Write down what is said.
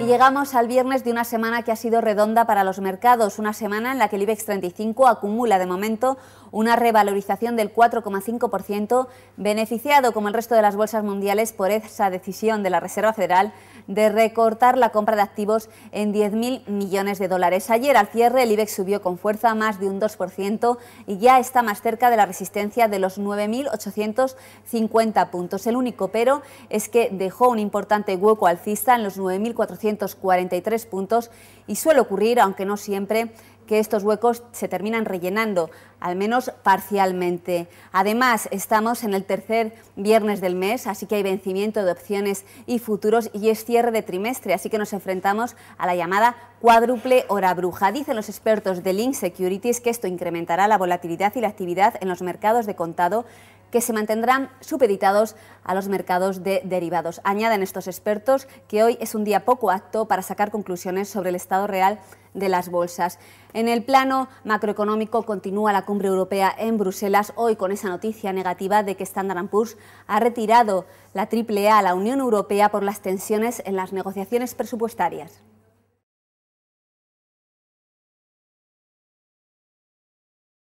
Y llegamos al viernes de una semana que ha sido redonda para los mercados, una semana en la que el IBEX 35 acumula de momento una revalorización del 4,5%, beneficiado como el resto de las bolsas mundiales por esa decisión de la Reserva Federal de recortar la compra de activos en 10.000 millones de dólares. Ayer al cierre el IBEX subió con fuerza más de un 2% y ya está más cerca de la resistencia de los 9.850 puntos. El único pero es que dejó un importante hueco alcista en los 9.443 puntos y suele ocurrir, aunque no siempre, que estos huecos se terminan rellenando, al menos parcialmente. Además, estamos en el tercer viernes del mes, así que hay vencimiento de opciones y futuros y es cierre de trimestre, así que nos enfrentamos a la llamada cuádruple hora bruja. Dicen los expertos de Link Securities que esto incrementará la volatilidad y la actividad en los mercados de contado que se mantendrán supeditados a los mercados de derivados. Añaden estos expertos que hoy es un día poco acto para sacar conclusiones sobre el estado real de las bolsas. En el plano macroeconómico continúa la cumbre europea en Bruselas, hoy con esa noticia negativa de que Standard Poor's ha retirado la AAA a la Unión Europea por las tensiones en las negociaciones presupuestarias.